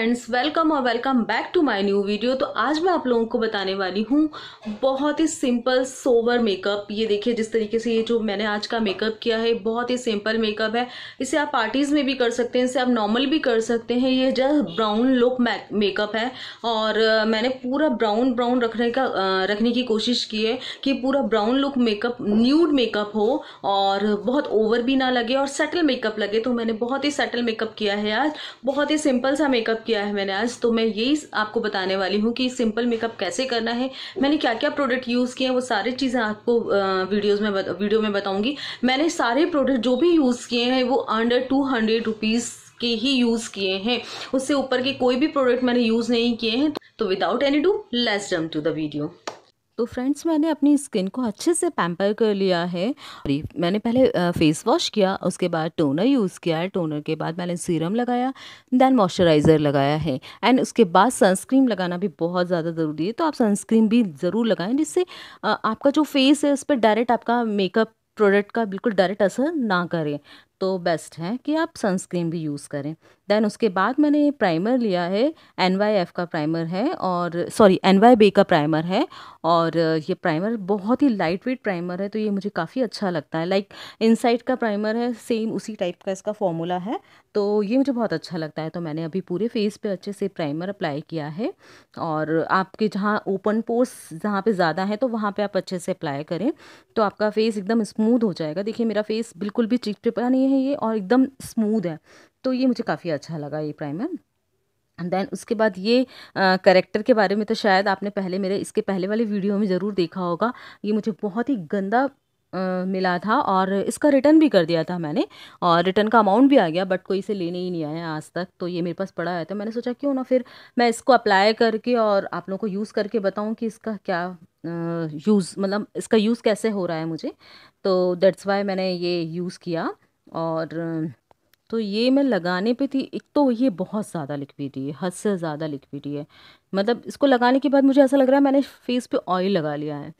friends welcome और welcome back to my new video तो आज मैं आप लोगों को बताने वाली हूँ बहुत ही सिंपल सोवर मेकअप ये देखिए जिस तरीके से ये जो मैंने आज का मेकअप किया है बहुत ही सिंपल मेकअप है इसे आप पार्टीज़ में भी कर सकते हैं इसे आप नॉर्मल भी कर सकते हैं ये जस्ट ब्राउन लुक मेकअप है और मैंने पूरा ब्राउन ब्राउन रखने का रखने की कोशिश की है कि पूरा brown look makeup nude makeup हो और बहुत ओवर भी ना लगे और सेटल मेकअप लगे तो मैंने बहुत ही सेटल मेकअप किया है आज बहुत ही सिंपल सा मेकअप किया है मैंने आज तो मैं यही आपको बताने वाली हूँ कि सिंपल मेकअप कैसे करना है मैंने क्या क्या प्रोडक्ट यूज़ किए हैं वो सारी चीज़ें आपको वीडियोज़ में वीडियो में बताऊँगी मैंने सारे प्रोडक्ट जो भी यूज़ किए हैं वो अंडर टू हंड्रेड रुपीज़ के ही यूज़ किए हैं उससे ऊपर के कोई भी प्रोडक्ट मैंने यूज़ नहीं किए हैं तो विदाउट एनी डू लेस डम टू द वीडियो तो फ्रेंड्स मैंने अपनी स्किन को अच्छे से पैम्पर कर लिया है मैंने पहले फेस वॉश किया उसके बाद टोनर यूज़ किया है टोनर के बाद मैंने सीरम लगाया देन मॉइस्चराइज़र लगाया है एंड उसके बाद सनस्क्रीन लगाना भी बहुत ज़्यादा ज़रूरी है तो आप सनस्क्रीन भी ज़रूर लगाएं जिससे आपका जो फेस है उस पर डायरेक्ट आपका मेकअप प्रोडक्ट का बिल्कुल डायरेक्ट असर ना करें तो बेस्ट है कि आप सनस्क्रीन भी यूज़ करें देन उसके बाद मैंने प्राइमर लिया है एन वाई एफ़ का प्राइमर है और सॉरी एन वाई बे का प्राइमर है और ये प्राइमर बहुत ही लाइट वेट प्राइमर है तो ये मुझे काफ़ी अच्छा लगता है लाइक इनसाइड का प्राइमर है सेम उसी टाइप का इसका फॉर्मूला है तो ये मुझे बहुत अच्छा लगता है तो मैंने अभी पूरे फेस पे अच्छे से प्राइमर अप्लाई किया है और आपके जहाँ ओपन पोर्स जहाँ पे ज़्यादा है तो वहाँ पे आप अच्छे से अप्लाई करें तो आपका फेस एकदम स्मूथ हो जाएगा देखिए मेरा फेस बिल्कुल भी चिपचिपा नहीं है ये और एकदम स्मूद है तो ये मुझे काफ़ी अच्छा लगा ये प्राइमर देन उसके बाद ये करेक्टर के बारे में तो शायद आपने पहले मेरे इसके पहले वाले वीडियो में ज़रूर देखा होगा ये मुझे बहुत ही गंदा आ, मिला था और इसका रिटर्न भी कर दिया था मैंने और रिटर्न का अमाउंट भी आ गया बट कोई इसे लेने ही नहीं आया आज तक तो ये मेरे पास पड़ा है तो मैंने सोचा क्यों ना फिर मैं इसको अप्लाई करके और आप लोगों को यूज़ करके बताऊँ कि इसका क्या यूज़ मतलब इसका यूज़ कैसे हो रहा है मुझे तो दैट्स वाई मैंने ये यूज़ किया और तो ये मैं लगाने पे थी एक तो ये बहुत ज़्यादा लिक्विडी है हद से ज़्यादा लिक्विडी है मतलब इसको लगाने के बाद मुझे ऐसा लग रहा है मैंने फेस पे ऑयल लगा लिया है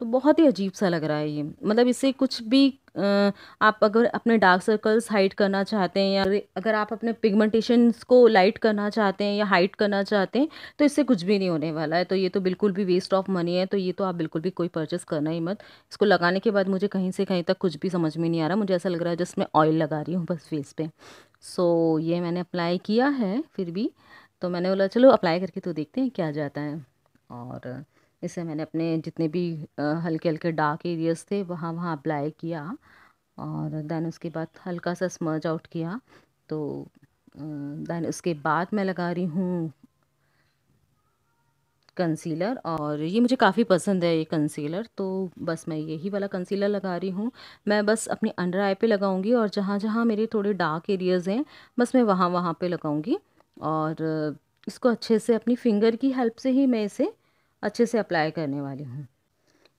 तो बहुत ही अजीब सा लग रहा है ये मतलब इससे कुछ भी आप अगर अपने डार्क सर्कल्स हाइट करना चाहते हैं या अगर आप अपने पिगमेंटेशन को लाइट करना चाहते हैं या हाइट करना चाहते हैं तो इससे कुछ भी नहीं होने वाला है तो ये तो बिल्कुल भी वेस्ट ऑफ मनी है तो ये तो आप बिल्कुल भी कोई परचेस करना ही मत इसको लगाने के बाद मुझे कहीं से कहीं तक कुछ भी समझ में नहीं आ रहा मुझे ऐसा लग रहा है जस्ट मैं ऑयल लगा रही हूँ बस फेस पे सो ये मैंने अप्लाई किया है फिर भी तो मैंने बोला चलो अप्लाई करके तो देखते हैं क्या जाता है और इसे मैंने अपने जितने भी हल्के हल्के डार्क एरियाज थे वहाँ वहाँ अप्लाई किया और देन उसके बाद हल्का सा स्मर्ज आउट किया तो देन उसके बाद मैं लगा रही हूँ कंसीलर और ये मुझे काफ़ी पसंद है ये कंसीलर तो बस मैं यही वाला कंसीलर लगा रही हूँ मैं बस अपनी अंडर आई पे लगाऊंगी और जहाँ जहाँ मेरे थोड़े डार्क एरियाज़ हैं बस मैं वहाँ वहाँ पे लगाऊंगी और इसको अच्छे से अपनी फिंगर की हेल्प से ही मैं इसे अच्छे से अप्लाई करने वाली हूँ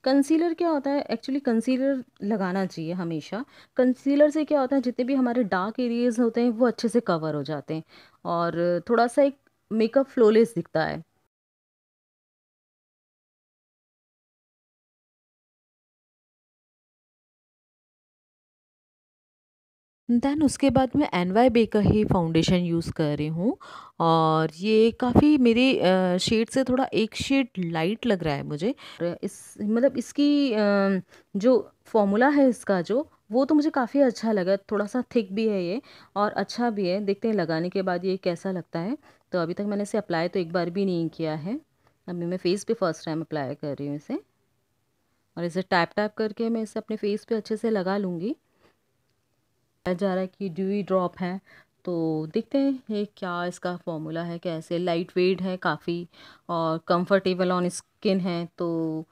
कंसीलर क्या होता है एक्चुअली कंसीलर लगाना चाहिए हमेशा कंसीलर से क्या होता है जितने भी हमारे डार्क एरियाज होते हैं वो अच्छे से कवर हो जाते हैं और थोड़ा सा एक मेकअप फ्लोलेस दिखता है देन उसके बाद मैं एन वाई बे का ही फाउंडेशन यूज़ कर रही हूँ और ये काफ़ी मेरे शेड से थोड़ा एक शेड लाइट लग रहा है मुझे इस मतलब इसकी जो फॉर्मूला है इसका जो वो तो मुझे काफ़ी अच्छा लगा थोड़ा सा थिक भी है ये और अच्छा भी है देखते हैं लगाने के बाद ये कैसा लगता है तो अभी तक मैंने इसे अप्लाई तो एक बार भी नहीं किया है अभी मैं फ़ेस पे फर्स्ट टाइम अप्लाई कर रही हूँ इसे और इसे टैप टैप करके मैं इसे अपने फेस पे अच्छे से लगा लूँगी जा रहा है कि ड्यूई ड्रॉप है तो देखते हैं ये क्या इसका फॉर्मूला है कैसे लाइट वेट है काफ़ी और कंफर्टेबल ऑन स्किन है तो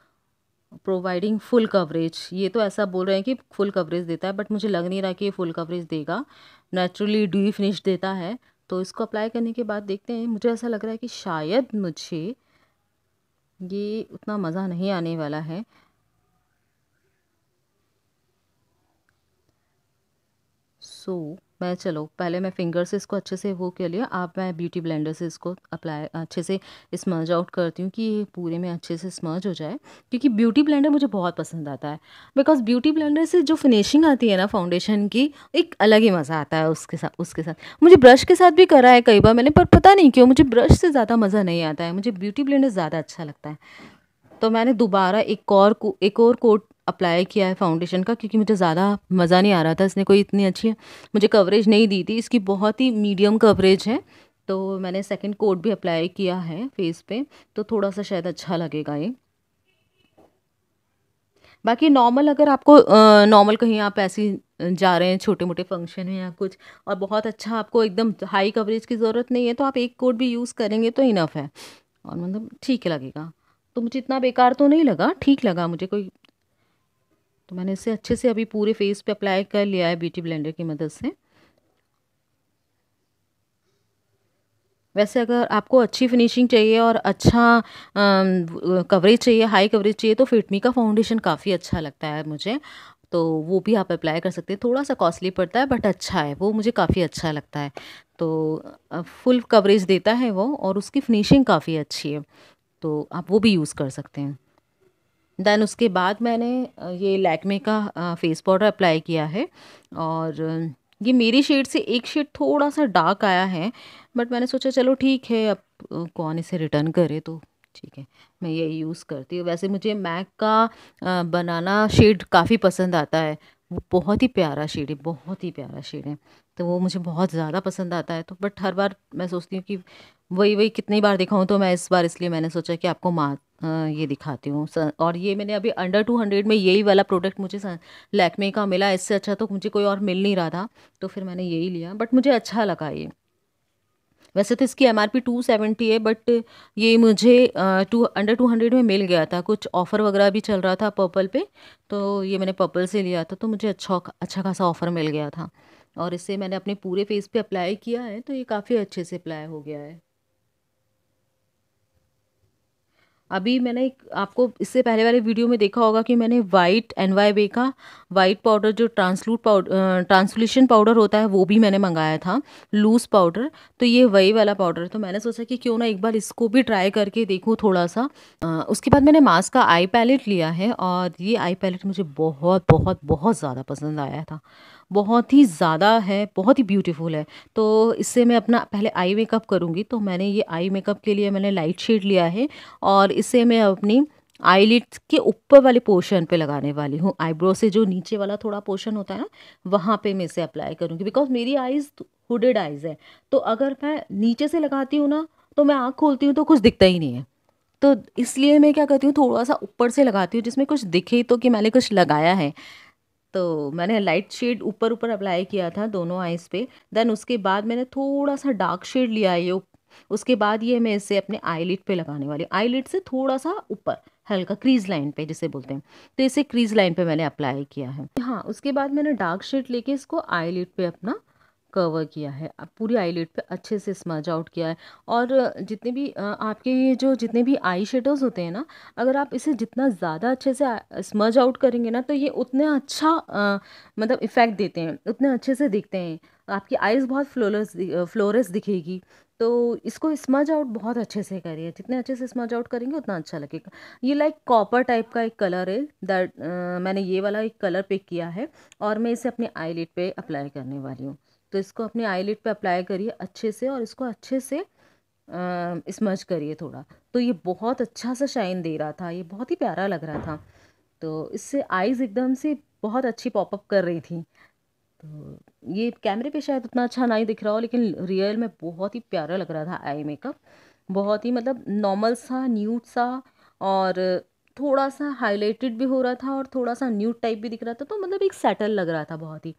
प्रोवाइडिंग फुल कवरेज ये तो ऐसा बोल रहे हैं कि फुल कवरेज देता है बट मुझे लग नहीं रहा कि ये फुल कवरेज देगा नेचुरली ड्यूई फिनिश देता है तो इसको अप्लाई करने के बाद देखते हैं मुझे ऐसा लग रहा है कि शायद मुझे ये उतना मज़ा नहीं आने वाला है सो so, मैं चलो पहले मैं फिंगर से इसको अच्छे से वो कर लिया आप मैं ब्यूटी ब्लेंडर से इसको अप्लाई अच्छे से स्मर्ज आउट करती हूँ कि ये पूरे में अच्छे से स्मर्ज हो जाए क्योंकि ब्यूटी ब्लेंडर मुझे बहुत पसंद आता है बिकॉज ब्यूटी ब्लेंडर से जो फिनिशिंग आती है ना फाउंडेशन की एक अलग ही मज़ा आता है उसके साथ उसके साथ मुझे ब्रश के साथ भी करा है कई बार मैंने पर पता नहीं क्यों मुझे ब्रश से ज़्यादा मज़ा नहीं आता है मुझे ब्यूटी ब्लेंडर ज़्यादा अच्छा लगता है तो मैंने दोबारा एक और एक और कोट अप्लाई किया है फाउंडेशन का क्योंकि मुझे ज़्यादा मज़ा नहीं आ रहा था इसने कोई इतनी अच्छी मुझे कवरेज नहीं दी थी इसकी बहुत ही मीडियम कवरेज है तो मैंने सेकंड कोट भी अप्लाई किया है फेस पे तो थोड़ा सा शायद अच्छा लगेगा ये बाकी नॉर्मल अगर आपको नॉर्मल कहीं आप ऐसी जा रहे हैं छोटे मोटे फंक्शन में या कुछ और बहुत अच्छा आपको एकदम हाई कवरेज की ज़रूरत नहीं है तो आप एक कोड भी यूज़ करेंगे तो इनफ है और मतलब ठीक लगेगा तो मुझे इतना बेकार तो नहीं लगा ठीक लगा मुझे कोई तो मैंने इसे अच्छे से अभी पूरे फेस पे अप्लाई कर लिया है ब्यूटी ब्लेंडर की मदद से वैसे अगर आपको अच्छी फिनिशिंग चाहिए और अच्छा कवरेज चाहिए हाई कवरेज चाहिए तो फिटमी का फाउंडेशन काफ़ी अच्छा लगता है मुझे तो वो भी आप अप्लाई कर सकते हैं थोड़ा सा कॉस्टली पड़ता है बट अच्छा है वो मुझे काफ़ी अच्छा लगता है तो फुल कवरेज देता है वो और उसकी फिनिशिंग काफ़ी अच्छी है तो आप वो भी यूज़ कर सकते हैं दैन उसके बाद मैंने ये लैकमे का फेस पाउडर अप्लाई किया है और ये मेरी शेड से एक शेड थोड़ा सा डार्क आया है बट मैंने सोचा चलो ठीक है अब कौन इसे रिटर्न करे तो ठीक है मैं ये यूज़ करती हूँ वैसे मुझे मैक का बनाना शेड काफ़ी पसंद आता है वो बहुत ही प्यारा शेड है बहुत ही प्यारा शेड है तो वो मुझे बहुत ज़्यादा पसंद आता है तो बट हर बार मैं सोचती हूँ कि वही वही कितनी बार दिखाऊँ तो मैं इस बार इसलिए मैंने सोचा कि आपको माँ ये दिखाती हूँ और ये मैंने अभी अंडर टू हंड्रेड में यही वाला प्रोडक्ट मुझे लैकमे का मिला इससे अच्छा तो मुझे कोई और मिल नहीं रहा था तो फिर मैंने यही लिया बट मुझे अच्छा लगा ये वैसे तो इसकी M R P two seventy है बट ये मुझे टू अंडर टू हंड्रेड में मिल गया था कुछ ऑफ़र वगैरह भी चल रहा था पर्पल पे तो ये मैंने पर्पल से लिया था तो मुझे अच्छा अच्छा खासा ऑफ़र मिल गया था और इसे मैंने अपने पूरे फेस पे अप्लाई किया है तो ये काफ़ी अच्छे से अप्लाई हो गया है अभी मैंने एक आपको इससे पहले वाले वीडियो में देखा होगा कि मैंने वाइट एन वाई बे का वाइट पाउडर जो ट्रांसलूट पाउडर ट्रांसलूशन पाउडर होता है वो भी मैंने मंगाया था लूज़ पाउडर तो ये वही वाला पाउडर तो मैंने सोचा कि क्यों ना एक बार इसको भी ट्राई करके देखूँ थोड़ा सा आ, उसके बाद मैंने मास्क का आई पैलेट लिया है और ये आई पैलेट मुझे बहुत बहुत बहुत ज़्यादा पसंद आया था बहुत ही ज़्यादा है बहुत ही ब्यूटीफुल है तो इससे मैं अपना पहले आई मेकअप करूँगी तो मैंने ये आई मेकअप के लिए मैंने लाइट शेड लिया है और इसे मैं अपनी आईलिड्स के ऊपर वाले पोर्शन पे लगाने वाली हूँ आईब्रो से जो नीचे वाला थोड़ा पोर्शन होता है ना वहाँ पे मैं इसे अप्लाई करूँगी बिकॉज मेरी आईज हुडेड आइज़ है तो अगर मैं नीचे से लगाती हूँ ना तो मैं आँख खोलती हूँ तो कुछ दिखता ही नहीं है तो इसलिए मैं क्या करती हूँ थोड़ा सा ऊपर से लगाती हूँ जिसमें कुछ दिखे तो कि मैंने कुछ लगाया है तो मैंने लाइट शेड ऊपर ऊपर अप्लाई किया था दोनों आइज़ पे देन उसके बाद मैंने थोड़ा सा डार्क शेड लिया ये उसके बाद ये मैं इसे अपने आईलिट पे लगाने वाली आईलिट से थोड़ा सा ऊपर हल्का क्रीज लाइन पे जिसे बोलते हैं तो इसे क्रीज लाइन पे मैंने अप्लाई किया है हाँ उसके बाद मैंने डार्क शेड लेके इसको आईलिट पे अपना कवर किया है पूरी आईलेट पे अच्छे से स्मज आउट किया है और जितने भी आपके ये जो जितने भी आई शेडोज़ होते हैं ना अगर आप इसे जितना ज़्यादा अच्छे से स्मज आउट करेंगे ना तो ये उतना अच्छा आ, मतलब इफ़ेक्ट देते हैं उतने अच्छे से दिखते हैं आपकी आईज बहुत फ्लोरस फ्लोरस दिखेगी तो इसको स्मज आउट बहुत अच्छे से करिए जितने अच्छे से स्मज आउट करेंगे उतना अच्छा लगेगा ये लाइक कॉपर टाइप का एक कलर है दैट मैंने ये वाला एक कलर पिक किया है और मैं इसे अपने आईलेट पे अप्लाई करने वाली हूँ तो इसको अपने आईलेट पे अप्लाई करिए अच्छे से और इसको अच्छे से स्मज करिए थोड़ा तो ये बहुत अच्छा सा शाइन दे रहा था ये बहुत ही प्यारा लग रहा था तो इससे आईज़ एकदम से बहुत अच्छी पॉपअप कर रही थी तो ये कैमरे पे शायद उतना अच्छा नहीं दिख रहा हो लेकिन रियल में बहुत ही प्यारा लग रहा था आई मेकअप बहुत ही मतलब नॉर्मल सा न्यूट सा और थोड़ा सा हाईलाइटेड भी हो रहा था और थोड़ा सा न्यूट टाइप भी दिख रहा था तो मतलब एक सेटल लग रहा था बहुत ही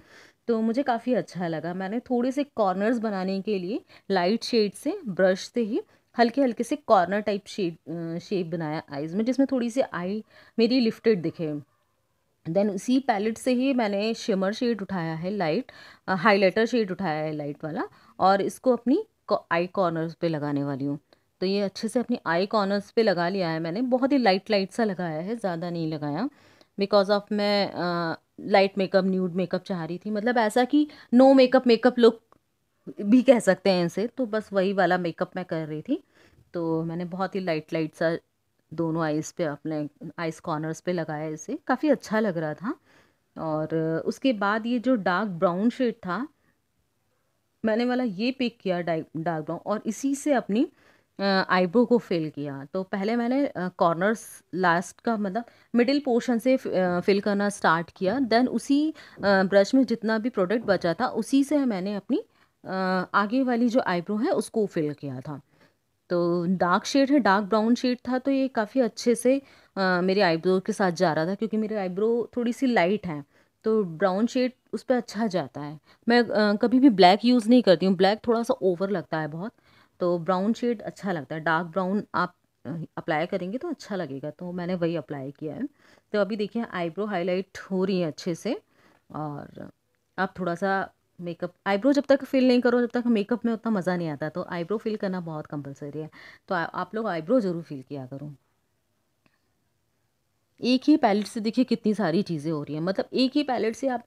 तो मुझे काफ़ी अच्छा लगा मैंने थोड़े से कॉर्नर्स बनाने के लिए लाइट शेड से ब्रश से ही हल्के हल्के से कॉर्नर टाइप शेड शेप बनाया आईज़ में जिसमें थोड़ी सी आई मेरी लिफ्टेड दिखे देन उसी पैलेट से ही मैंने शिमर शेड उठाया है लाइट हाइलाइटर शेड उठाया है लाइट वाला और इसको अपनी आई कॉर्नर्स पे लगाने वाली हूँ तो ये अच्छे से अपनी आई कॉर्नर्स पे लगा लिया है मैंने बहुत ही लाइट लाइट सा लगाया है ज़्यादा नहीं लगाया बिकॉज ऑफ मैं लाइट मेकअप न्यूड मेकअप चाह रही थी मतलब ऐसा कि नो मेकअप मेकअप लुक भी कह सकते हैं इसे तो बस वही वाला मेकअप मैं कर रही थी तो मैंने बहुत ही लाइट लाइट सा दोनों आइज़ पे अपने आइस कॉर्नर्स पे लगाया इसे काफ़ी अच्छा लग रहा था और उसके बाद ये जो डार्क ब्राउन शेड था मैंने वाला ये पिक किया डार्क ब्राउन और इसी से अपनी आईब्रो को फिल किया तो पहले मैंने कॉर्नर्स लास्ट का मतलब मिडिल पोर्शन से फिल करना स्टार्ट किया देन उसी ब्रश में जितना भी प्रोडक्ट बचा था उसी से मैंने अपनी आगे वाली जो आईब्रो है उसको फिल किया था तो डार्क शेड है डार्क ब्राउन शेड था तो ये काफ़ी अच्छे से मेरे आईब्रो के साथ जा रहा था क्योंकि मेरे आईब्रो थोड़ी सी लाइट है तो ब्राउन शेड उस पर अच्छा जाता है मैं आ, कभी भी ब्लैक यूज़ नहीं करती हूँ ब्लैक थोड़ा सा ओवर लगता है बहुत तो ब्राउन शेड अच्छा लगता है डार्क ब्राउन आप अप्लाई करेंगे तो अच्छा लगेगा तो मैंने वही अप्लाई किया है तो अभी देखिए आईब्रो हाईलाइट हो रही है अच्छे से और आप थोड़ा सा मेकअप आईब्रो जब तक फिल नहीं करो जब तक मेकअप में उतना मज़ा नहीं आता तो आईब्रो फिल करना बहुत कंपलसरी है तो आ, आप लोग आईब्रो ज़रूर फिल किया करो एक ही पैलेट से देखिए कितनी सारी चीज़ें हो रही हैं मतलब एक ही पैलेट से आप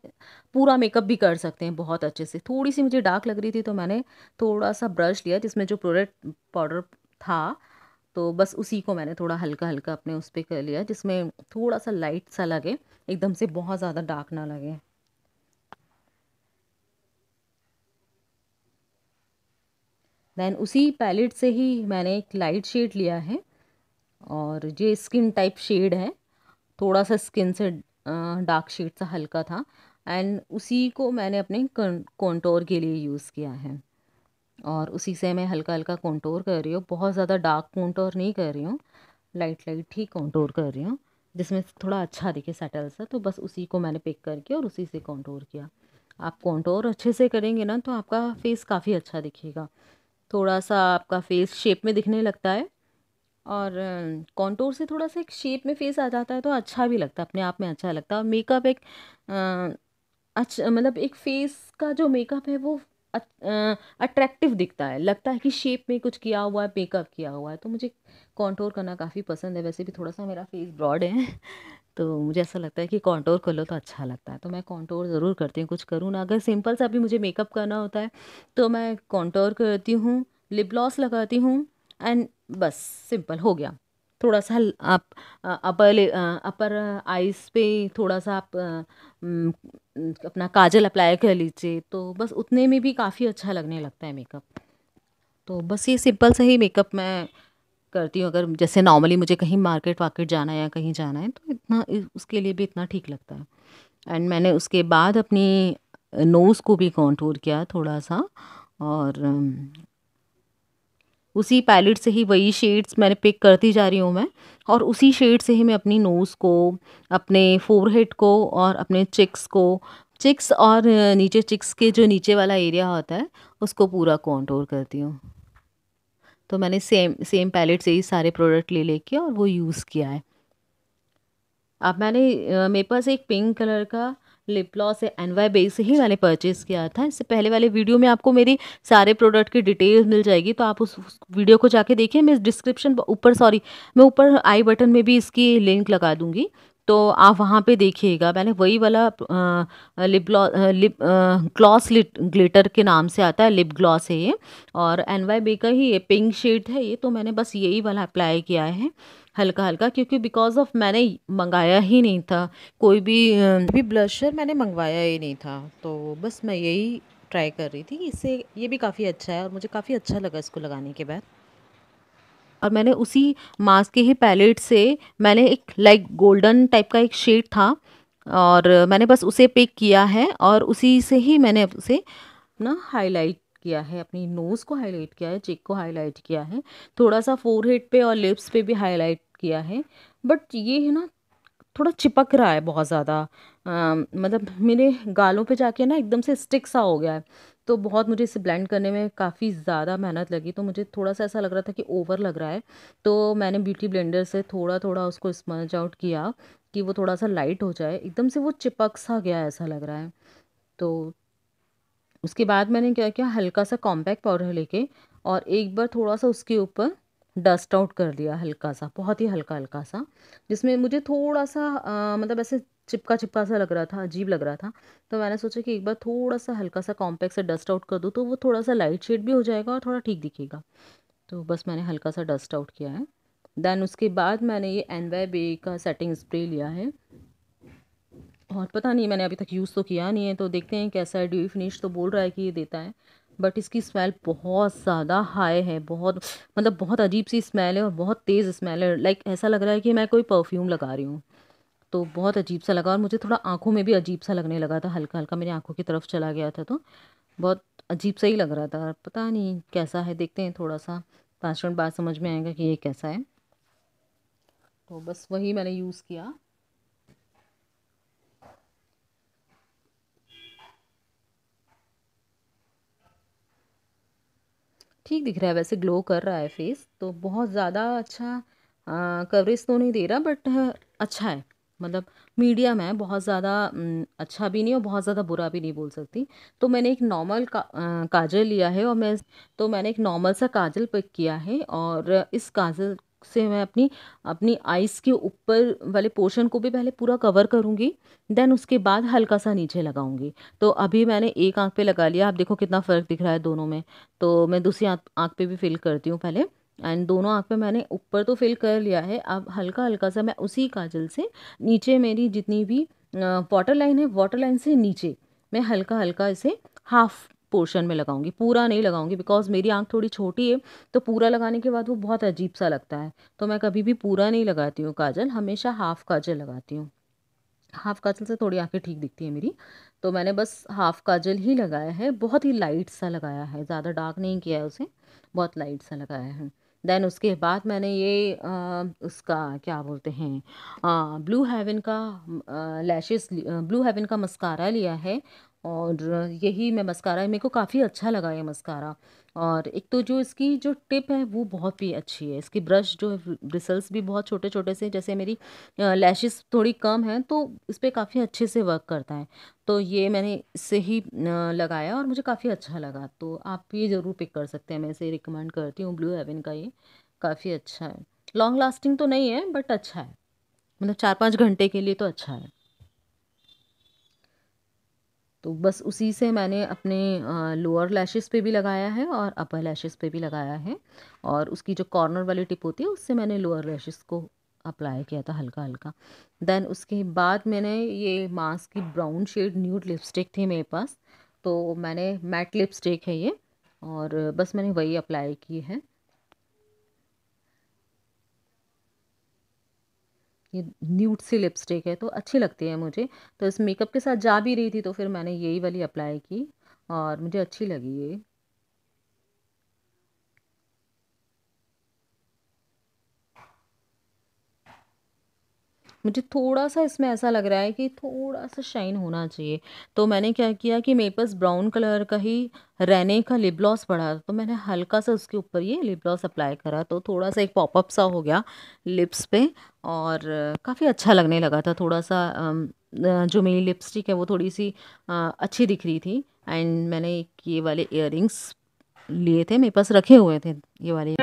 पूरा मेकअप भी कर सकते हैं बहुत अच्छे से थोड़ी सी मुझे डार्क लग रही थी तो मैंने थोड़ा सा ब्रश लिया जिसमें जो प्रोडक्ट पाउडर था तो बस उसी को मैंने थोड़ा हल्का हल्का अपने उस पर कर लिया जिसमें थोड़ा सा लाइट सा लगे एकदम से बहुत ज़्यादा डार्क ना लगे दैन उसी पैलेट से ही मैंने एक लाइट शेड लिया है और ये स्किन टाइप शेड है थोड़ा सा स्किन से डार्क शेड सा हल्का था एंड उसी को मैंने अपने कॉन्टोर के लिए यूज़ किया है और उसी से मैं हल्का हल्का कॉन्टोर कर रही हूँ बहुत ज़्यादा डार्क कॉन्टोर नहीं कर रही हूँ लाइट लाइट ही कॉन्टोर कर रही हूँ जिसमें थोड़ा अच्छा दिखे सेटल सा तो बस उसी को मैंने पिक करके और उसी से कॉन्टोर किया आप कॉन्टोर अच्छे से करेंगे ना तो आपका फेस काफ़ी अच्छा दिखेगा थोड़ा सा आपका फेस शेप में दिखने लगता है और कॉन्टोर से थोड़ा सा एक शेप में फेस आ जाता है तो अच्छा भी लगता है अपने आप में अच्छा लगता है और मेकअप एक अच्छा मतलब एक फेस का जो मेकअप है वो अट्रैक्टिव दिखता है लगता है कि शेप में कुछ किया हुआ है मेकअप किया हुआ है तो मुझे कॉन्टोर करना काफ़ी पसंद है वैसे भी थोड़ा सा मेरा फेस ब्रॉड है तो मुझे ऐसा लगता है कि कॉन्टोर कर लो तो अच्छा लगता है तो मैं कॉन्टोर ज़रूर करती हूँ कुछ करूँ ना अगर सिंपल सा भी मुझे मेकअप करना होता है तो मैं कॉन्टोर करती हूँ लिप ग्लॉस लगाती हूँ एंड बस सिंपल हो गया थोड़ा सा आप अपर अपर आइज़ पे थोड़ा सा आप अपना काजल अप्लाई कर लीजिए तो बस उतने में भी काफ़ी अच्छा लगने लगता है मेकअप तो बस ये सिंपल सा ही मेकअप मैं करती हूँ अगर जैसे नॉर्मली मुझे कहीं मार्केट वार्केट जाना है या कहीं जाना है तो इतना उसके लिए भी इतना ठीक लगता है एंड मैंने उसके बाद अपनी नोज़ को भी कॉन्टूर किया थोड़ा सा और उसी पैलेट से ही वही शेड्स मैंने पिक करती जा रही हूँ मैं और उसी शेड से ही मैं अपनी नोज़ को अपने फोरहेड को और अपने चिक्स को चिक्स और नीचे चिक्स के जो नीचे वाला एरिया होता है उसको पूरा कॉन्टोर करती हूँ तो मैंने सेम सेम पैलेट से ही सारे प्रोडक्ट ले लेके और वो यूज़ किया है अब मैंने मेरे पास एक पिंक कलर का लिप ग्लॉस है एन वाई बेस से ही मैंने परचेज़ किया था इससे पहले वाले वीडियो में आपको मेरी सारे प्रोडक्ट की डिटेल्स मिल जाएगी तो आप उस वीडियो को जाके देखिए मैं डिस्क्रिप्शन ऊपर सॉरी मैं ऊपर आई बटन में भी इसकी लिंक लगा दूँगी तो आप वहाँ पे देखिएगा मैंने वही वाला lip glo lip gloss glitter के नाम से आता है लिप ग्लॉस है ये और एन वाई बे का ही ये पिंक शेड है ये तो मैंने बस यही वाला अप्लाई किया है हल्का हल्का क्योंकि बिकॉज ऑफ मैंने मंगाया ही नहीं था कोई भी भी ब्लशर मैंने मंगवाया ही नहीं था तो बस मैं यही ट्राई कर रही थी इससे ये भी काफ़ी अच्छा है और मुझे काफ़ी अच्छा लगा इसको लगाने के बाद और मैंने उसी मास्क के ही पैलेट से मैंने एक लाइक गोल्डन टाइप का एक शेड था और मैंने बस उसे पिक किया है और उसी से ही मैंने उसे ना हाईलाइट किया है अपनी नोज़ को हाईलाइट किया है चेक को हाईलाइट किया है थोड़ा सा फोरहेड पे और लिप्स पे भी हाईलाइट किया है बट ये है ना थोड़ा चिपक रहा है बहुत ज़्यादा मतलब मेरे गालों पे जाके ना एकदम से स्टिक सा हो गया है तो बहुत मुझे इसे ब्लेंड करने में काफ़ी ज़्यादा मेहनत लगी तो मुझे थोड़ा सा ऐसा लग रहा था कि ओवर लग रहा है तो मैंने ब्यूटी ब्लेंडर से थोड़ा थोड़ा उसको स्मच आउट किया कि वो थोड़ा सा लाइट हो जाए एकदम से वो चिपक सा गया ऐसा लग रहा है तो उसके बाद मैंने क्या किया हल्का सा कॉम्पैक्ट पाउडर लेके और एक बार थोड़ा सा उसके ऊपर डस्ट आउट कर दिया हल्का सा बहुत ही हल्का हल्का सा जिसमें मुझे थोड़ा सा आ, मतलब ऐसे चिपका चिपका सा लग रहा था अजीब लग रहा था तो मैंने सोचा कि एक बार थोड़ा सा हल्का सा कॉम्पैक्ट से डस्ट आउट कर दूँ तो वो थोड़ा सा लाइट शेड भी हो जाएगा और थोड़ा ठीक दिखेगा तो बस मैंने हल्का सा डस्ट आउट किया है देन उसके बाद मैंने ये एनवाई बे का सेटिंग स्प्रे लिया है और पता नहीं मैंने अभी तक यूज़ तो किया नहीं है तो देखते हैं कैसा है ड्यू फिनिश तो बोल रहा है कि ये देता है बट इसकी स्मेल बहुत ज़्यादा हाई है बहुत मतलब बहुत अजीब सी स्मेल है और बहुत तेज़ स्मेल है लाइक ऐसा लग रहा है कि मैं कोई परफ्यूम लगा रही हूँ तो बहुत अजीब सा लगा और मुझे थोड़ा आँखों में भी अजीब सा लगने लगा था हल्का हल्का मेरी आँखों की तरफ चला गया था तो बहुत अजीब सा ही लग रहा था पता नहीं कैसा है देखते हैं थोड़ा सा पाँच मिनट बाद समझ में आएगा कि ये कैसा है तो बस वही मैंने यूज़ किया ठीक दिख रहा है वैसे ग्लो कर रहा है फेस तो बहुत ज़्यादा अच्छा कवरेज तो नहीं दे रहा बट अच्छा है मतलब मीडियम है बहुत ज़्यादा अच्छा भी नहीं और बहुत ज़्यादा बुरा भी नहीं बोल सकती तो मैंने एक नॉर्मल का, काजल लिया है और मैं तो मैंने एक नॉर्मल सा काजल पिक किया है और इस काजल से मैं अपनी अपनी आइस के ऊपर वाले पोर्शन को भी पहले पूरा कवर करूँगी देन उसके बाद हल्का सा नीचे लगाऊँगी तो अभी मैंने एक आँख पे लगा लिया आप देखो कितना फ़र्क दिख रहा है दोनों में तो मैं दूसरी आँख पे भी फिल करती हूँ पहले एंड दोनों आँख पे मैंने ऊपर तो फिल कर लिया है अब हल्का हल्का सा मैं उसी काजल से नीचे मेरी जितनी भी वाटर लाइन है वाटर लाइन से नीचे मैं हल्का हल्का इसे हाफ पोर्शन में लगाऊंगी पूरा नहीं लगाऊंगी बिकॉज मेरी आँख थोड़ी छोटी है तो पूरा लगाने के बाद वो बहुत अजीब सा लगता है तो मैं कभी भी पूरा नहीं लगाती हूँ काजल हमेशा हाफ काजल लगाती हूँ हाफ काजल से थोड़ी आंखें ठीक दिखती है मेरी तो मैंने बस हाफ काजल ही लगाया है बहुत ही लाइट सा लगाया है ज़्यादा डार्क नहीं किया है उसे बहुत लाइट सा लगाया है देन उसके बाद मैंने ये आ, उसका क्या बोलते हैं ब्लू हेवन का लैशेस ब्लू हेवन का मस्कारा लिया है और यही मैं मस्कारा मेरे को काफ़ी अच्छा लगा ये मस्कारा और एक तो जो इसकी जो टिप है वो बहुत ही अच्छी है इसकी ब्रश जो ब्रिसल्स भी बहुत छोटे छोटे से जैसे मेरी लैशेस थोड़ी कम हैं तो इस पर काफ़ी अच्छे से वर्क करता है तो ये मैंने इससे ही लगाया और मुझे काफ़ी अच्छा लगा तो आप ये ज़रूर पिक कर सकते हैं मैं इसे रिकमेंड करती हूँ ब्लू हेवन का ये काफ़ी अच्छा है लॉन्ग लास्टिंग तो नहीं है बट अच्छा है मतलब चार पाँच घंटे के लिए तो अच्छा है तो बस उसी से मैंने अपने लोअर लैशेस पे भी लगाया है और अपर लैशेस पे भी लगाया है और उसकी जो कॉर्नर वाली टिप होती है उससे मैंने लोअर लैशेस को अप्लाई किया था हल्का हल्का देन उसके बाद मैंने ये मास्क की ब्राउन शेड न्यूड लिपस्टिक थी मेरे पास तो मैंने मैट लिपस्टिक है ये और बस मैंने वही अप्लाई की है ये न्यूट सी लिपस्टिक है तो अच्छी लगती है मुझे तो इस मेकअप के साथ जा भी रही थी तो फिर मैंने यही वाली अप्लाई की और मुझे अच्छी लगी ये मुझे थोड़ा सा इसमें ऐसा लग रहा है कि थोड़ा सा शाइन होना चाहिए तो मैंने क्या किया कि मेरे पास ब्राउन कलर का ही रहने का लिप ग्लॉस पड़ा तो मैंने हल्का सा उसके ऊपर ये लिप ग्लॉस अप्लाई करा तो थोड़ा सा एक पॉपअप सा हो गया लिप्स पे और काफ़ी अच्छा लगने लगा था थोड़ा सा जो मेरी लिपस्टिक है वो थोड़ी सी अच्छी दिख रही थी एंड मैंने ये वाले इयर लिए थे मेरे पास रखे हुए थे ये वाले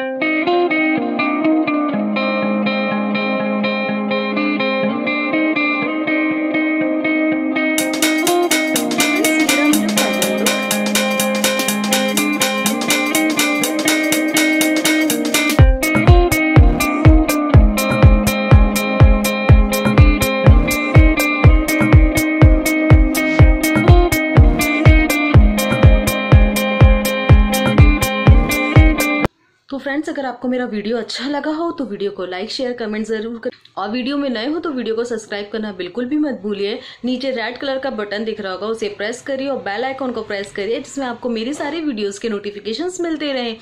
आपको मेरा वीडियो अच्छा लगा हो तो वीडियो को लाइक शेयर कमेंट जरूर कर और वीडियो में नए हो तो वीडियो को सब्सक्राइब करना बिल्कुल भी मत भूलिए नीचे रेड कलर का बटन दिख रहा होगा उसे प्रेस करिए और बेल आइकॉन को प्रेस करिए जिसमें आपको मेरे सारी वीडियोस के नोटिफिकेशन मिलते रहें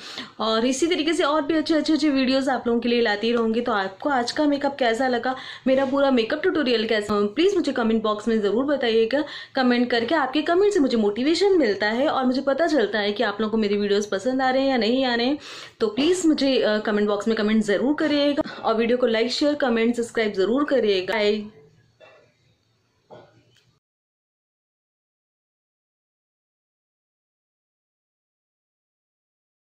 और इसी तरीके से और भी अच्छे अच्छे अच्छे वीडियोज़ आप लोगों के लिए लाती रहूंगी तो आपको आज का मेकअप कैसा लगा मेरा पूरा मेकअप ट्यूटोरियल कैसा प्लीज़ मुझे कमेंट बॉक्स में ज़रूर बताइएगा कमेंट करके आपके कमेंट से मुझे मोटिवेशन मिलता है और मुझे पता चलता है कि आप लोगों को मेरी वीडियोज़ पसंद आ रहे हैं या नहीं आ रहे हैं तो प्लीज़ मुझे कमेंट बॉक्स में कमेंट ज़रूर करिएगा और वीडियो को लाइक शेयर कमेंट्स सब्सक्राइब जरूर करिएगा